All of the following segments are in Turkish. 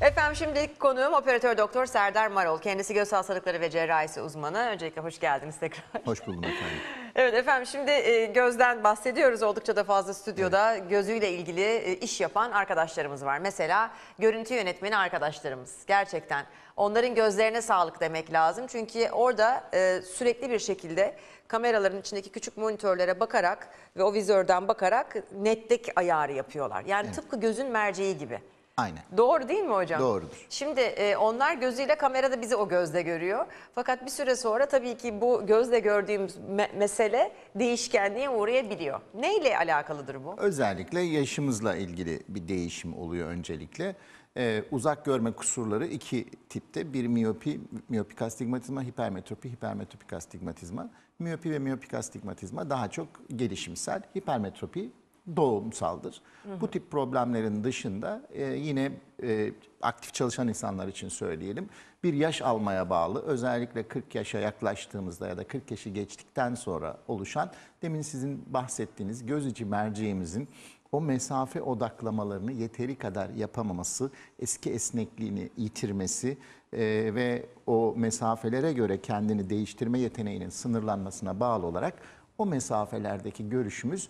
Efendim şimdi konuğum operatör doktor Serdar Marol. Kendisi göz hastalıkları ve cerrahisi uzmanı. Öncelikle hoş geldiniz tekrar. Hoş buldum efendim. evet efendim şimdi e, gözden bahsediyoruz oldukça da fazla stüdyoda. Evet. Gözüyle ilgili e, iş yapan arkadaşlarımız var. Mesela görüntü yönetmeni arkadaşlarımız. Gerçekten onların gözlerine sağlık demek lazım. Çünkü orada e, sürekli bir şekilde kameraların içindeki küçük monitörlere bakarak ve o vizörden bakarak netlik ayarı yapıyorlar. Yani evet. tıpkı gözün merceği gibi. Aynen. Doğru değil mi hocam? Doğrudur. Şimdi e, onlar gözüyle kamerada bizi o gözle görüyor. Fakat bir süre sonra tabii ki bu gözle gördüğümüz me- mesele değişkenliğe uğrayabiliyor. Neyle alakalıdır bu? Özellikle yaşımızla ilgili bir değişim oluyor öncelikle. Ee, uzak görme kusurları iki tipte. Bir miyopi, miyopik astigmatizma, hipermetropi, hipermetropik astigmatizma. Miyopi ve miyopik astigmatizma daha çok gelişimsel, hipermetropi doğumsaldır. Hı hı. Bu tip problemlerin dışında e, yine e, aktif çalışan insanlar için söyleyelim. Bir yaş almaya bağlı özellikle 40 yaşa yaklaştığımızda ya da 40 yaşı geçtikten sonra oluşan demin sizin bahsettiğiniz göz içi merceğimizin o mesafe odaklamalarını yeteri kadar yapamaması, eski esnekliğini yitirmesi e, ve o mesafelere göre kendini değiştirme yeteneğinin sınırlanmasına bağlı olarak o mesafelerdeki görüşümüz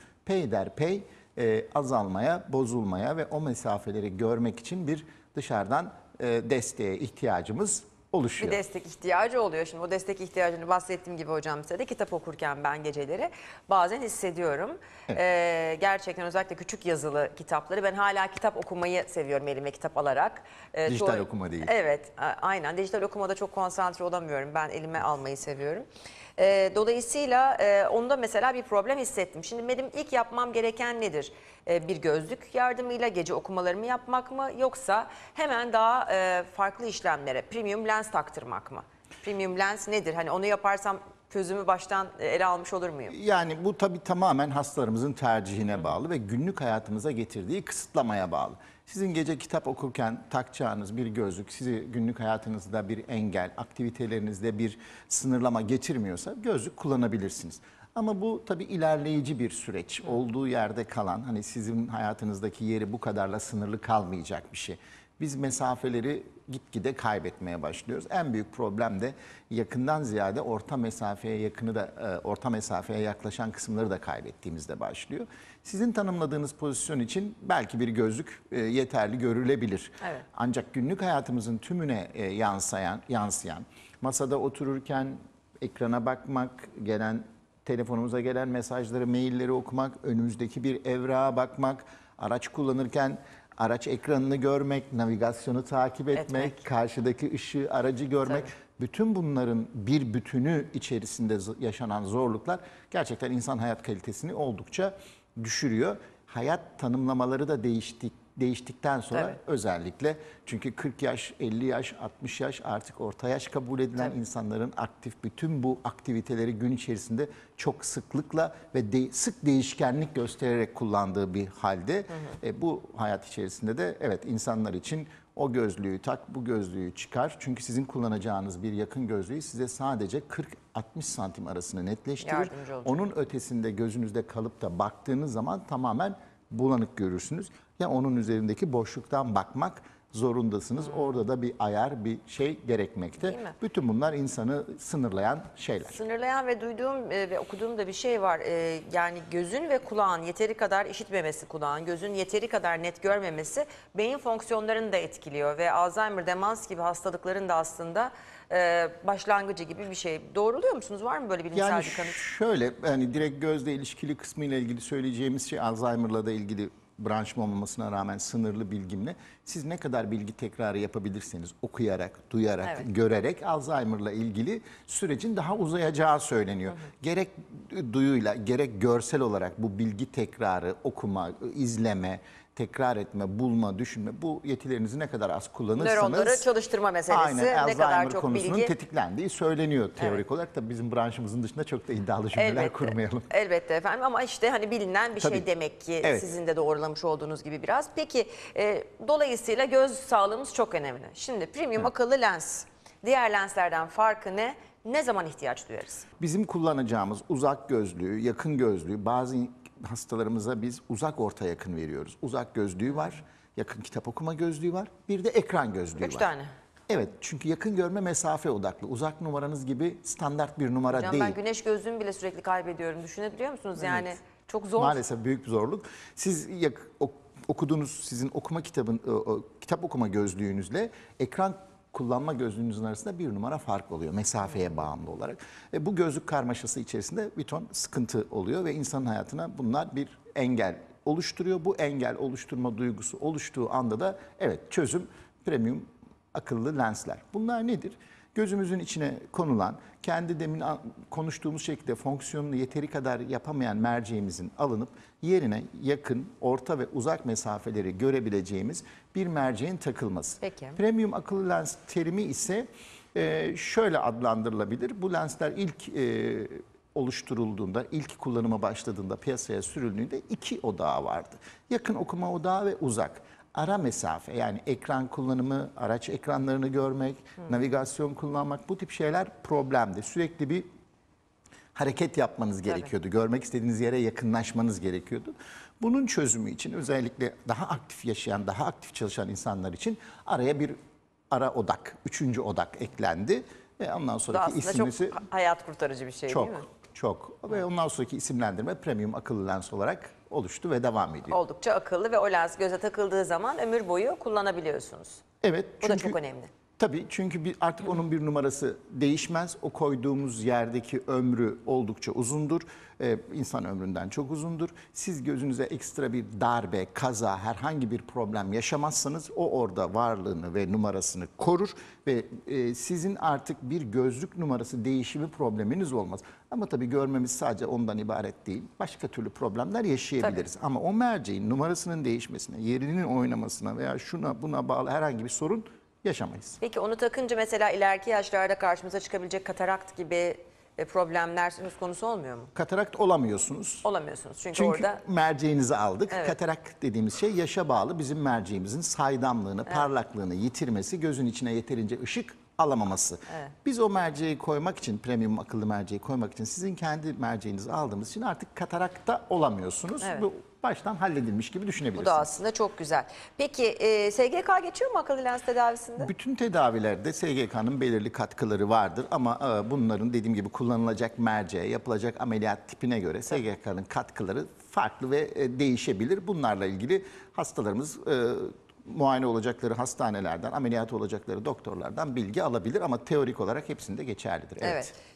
der pey e, azalmaya, bozulmaya ve o mesafeleri görmek için bir dışarıdan e, desteğe ihtiyacımız oluşuyor. Bir destek ihtiyacı oluyor. Şimdi o destek ihtiyacını bahsettiğim gibi hocam size de kitap okurken ben geceleri bazen hissediyorum. Evet. Ee, gerçekten özellikle küçük yazılı kitapları ben hala kitap okumayı seviyorum elime kitap alarak. Ee, dijital çoğu... okuma değil. Evet aynen dijital okumada çok konsantre olamıyorum ben elime almayı seviyorum. E, dolayısıyla e, onda mesela bir problem hissettim. Şimdi benim ilk yapmam gereken nedir? E, bir gözlük yardımıyla gece okumalarımı yapmak mı yoksa hemen daha e, farklı işlemlere premium lens taktırmak mı? Premium lens nedir? Hani onu yaparsam çözümü baştan e, ele almış olur muyum? Yani bu tabii tamamen hastalarımızın tercihine bağlı ve günlük hayatımıza getirdiği kısıtlamaya bağlı. Sizin gece kitap okurken takacağınız bir gözlük sizi günlük hayatınızda bir engel, aktivitelerinizde bir sınırlama getirmiyorsa gözlük kullanabilirsiniz. Ama bu tabii ilerleyici bir süreç. Olduğu yerde kalan hani sizin hayatınızdaki yeri bu kadarla sınırlı kalmayacak bir şey biz mesafeleri gitgide kaybetmeye başlıyoruz. En büyük problem de yakından ziyade orta mesafeye yakını da e, orta mesafeye yaklaşan kısımları da kaybettiğimizde başlıyor. Sizin tanımladığınız pozisyon için belki bir gözlük e, yeterli görülebilir. Evet. Ancak günlük hayatımızın tümüne e, yansıyan yansıyan masada otururken ekrana bakmak, gelen telefonumuza gelen mesajları, mailleri okumak, önümüzdeki bir evrağa bakmak, araç kullanırken araç ekranını görmek, navigasyonu takip etmek, Etmek. karşıdaki ışığı, aracı görmek. Tabii. Bütün bunların bir bütünü içerisinde yaşanan zorluklar gerçekten insan hayat kalitesini oldukça düşürüyor hayat tanımlamaları da değişti değiştikten sonra evet. özellikle çünkü 40 yaş, 50 yaş, 60 yaş artık orta yaş kabul edilen evet. insanların aktif bütün bu aktiviteleri gün içerisinde çok sıklıkla ve de, sık değişkenlik göstererek kullandığı bir halde hı hı. E, bu hayat içerisinde de evet insanlar için o gözlüğü tak, bu gözlüğü çıkar. Çünkü sizin kullanacağınız bir yakın gözlüğü size sadece 40-60 santim arasını netleştirir. Onun ötesinde gözünüzde kalıp da baktığınız zaman tamamen bulanık görürsünüz. Ya onun üzerindeki boşluktan bakmak zorundasınız. Hmm. Orada da bir ayar, bir şey gerekmekte. Bütün bunlar insanı sınırlayan şeyler. Sınırlayan ve duyduğum e, ve okuduğum da bir şey var. E, yani gözün ve kulağın yeteri kadar işitmemesi kulağın, gözün yeteri kadar net görmemesi beyin fonksiyonlarını da etkiliyor ve Alzheimer, demans gibi hastalıkların da aslında e, başlangıcı gibi bir şey. Doğruluyor musunuz? Var mı böyle bilimsel yani bir kanıt? Şöyle yani direkt gözle ilişkili kısmıyla ilgili söyleyeceğimiz şey Alzheimer'la da ilgili branşım olmamasına rağmen sınırlı bilgimle siz ne kadar bilgi tekrarı yapabilirseniz okuyarak, duyarak, evet. görerek Alzheimer'la ilgili sürecin daha uzayacağı söyleniyor. Hı hı. Gerek duyuyla, gerek görsel olarak bu bilgi tekrarı, okuma, izleme, tekrar etme, bulma, düşünme bu yetilerinizi ne kadar az kullanırsanız nöronları çalıştırma meselesi aynen, ne Alzheimer kadar çok konusunun bilgi tetiklendiği söyleniyor teorik evet. olarak da bizim branşımızın dışında çok da iddialı cümleler elbette, kurmayalım. Elbette efendim ama işte hani bilinen bir şey Tabii. şey demek ki evet. sizin de doğrulamış olduğunuz gibi biraz. Peki e, dolayısıyla göz sağlığımız çok önemli. Şimdi premium evet. akıllı lens diğer lenslerden farkı ne? ne zaman ihtiyaç duyarız? Bizim kullanacağımız uzak gözlüğü, yakın gözlüğü, bazı hastalarımıza biz uzak orta yakın veriyoruz. Uzak gözlüğü var, yakın kitap okuma gözlüğü var, bir de ekran gözlüğü Üç var. tane. Evet çünkü yakın görme mesafe odaklı. Uzak numaranız gibi standart bir numara Hocam değil. ben güneş gözlüğümü bile sürekli kaybediyorum. Düşünebiliyor musunuz? Yani çok zor. Maalesef büyük bir zorluk. Siz okuduğunuz sizin okuma kitabın e, kitap okuma gözlüğünüzle ekran kullanma gözlüğünüzün arasında bir numara fark oluyor mesafeye hmm. bağımlı olarak. E, bu gözlük karmaşası içerisinde bir ton sıkıntı oluyor ve insanın hayatına bunlar bir engel oluşturuyor. Bu engel oluşturma duygusu oluştuğu anda da evet çözüm premium akıllı lensler. Bunlar nedir? Gözümüzün içine konulan, kendi demin konuştuğumuz şekilde fonksiyonunu yeteri kadar yapamayan merceğimizin alınıp yerine yakın, orta ve uzak mesafeleri görebileceğimiz bir merceğin takılması. Peki. Premium akıllı lens terimi ise e, şöyle adlandırılabilir. Bu lensler ilk e, oluşturulduğunda, ilk kullanıma başladığında piyasaya sürüldüğünde iki odağı vardı. Yakın okuma odağı ve uzak ara mesafe yani ekran kullanımı, araç ekranlarını görmek, hmm. navigasyon kullanmak bu tip şeyler problemdi. Sürekli bir hareket yapmanız gerekiyordu. Tabii. Görmek istediğiniz yere yakınlaşmanız gerekiyordu. Bunun çözümü için özellikle daha aktif yaşayan, daha aktif çalışan insanlar için araya bir ara odak, üçüncü odak eklendi. Ve ondan sonraki isimlisi... çok hayat kurtarıcı bir şey çok, değil mi? Çok, çok. Ve ondan sonraki isimlendirme premium akıllı lens olarak oluştu ve devam ediyor. Oldukça akıllı ve o lens göze takıldığı zaman ömür boyu kullanabiliyorsunuz. Evet. Çünkü, Bu da çok önemli. Tabii çünkü bir, artık onun bir numarası değişmez. O koyduğumuz yerdeki ömrü oldukça uzundur. Ee, insan ömründen çok uzundur. Siz gözünüze ekstra bir darbe, kaza, herhangi bir problem yaşamazsanız o orada varlığını ve numarasını korur ve e, sizin artık bir gözlük numarası değişimi probleminiz olmaz. Ama tabii görmemiz sadece ondan ibaret değil. Başka türlü problemler yaşayabiliriz. Tabii. Ama o merceğin numarasının değişmesine, yerinin oynamasına veya şuna buna bağlı herhangi bir sorun yaşamayız. Peki onu takınca mesela ileriki yaşlarda karşımıza çıkabilecek katarakt gibi e, problemler söz konusu olmuyor mu? Katarakt olamıyorsunuz. Olamıyorsunuz çünkü, çünkü orada... merceğinizi aldık. Evet. Katarakt dediğimiz şey yaşa bağlı bizim merceğimizin saydamlığını, evet. parlaklığını yitirmesi, gözün içine yeterince ışık alamaması. Evet. Biz o merceği koymak için, premium akıllı merceği koymak için sizin kendi merceğinizi aldığımız için artık katarakta olamıyorsunuz. Evet. Bu baştan halledilmiş gibi düşünebilirsiniz. Bu da aslında çok güzel. Peki e, SGK geçiyor mu akıllı lens tedavisinde? Bütün tedavilerde SGK'nın belirli katkıları vardır ama e, bunların dediğim gibi kullanılacak merceğe, yapılacak ameliyat tipine göre SGK'nın katkıları farklı ve e, değişebilir. Bunlarla ilgili hastalarımız e, muayene olacakları hastanelerden, ameliyat olacakları doktorlardan bilgi alabilir ama teorik olarak hepsinde geçerlidir. Evet. evet.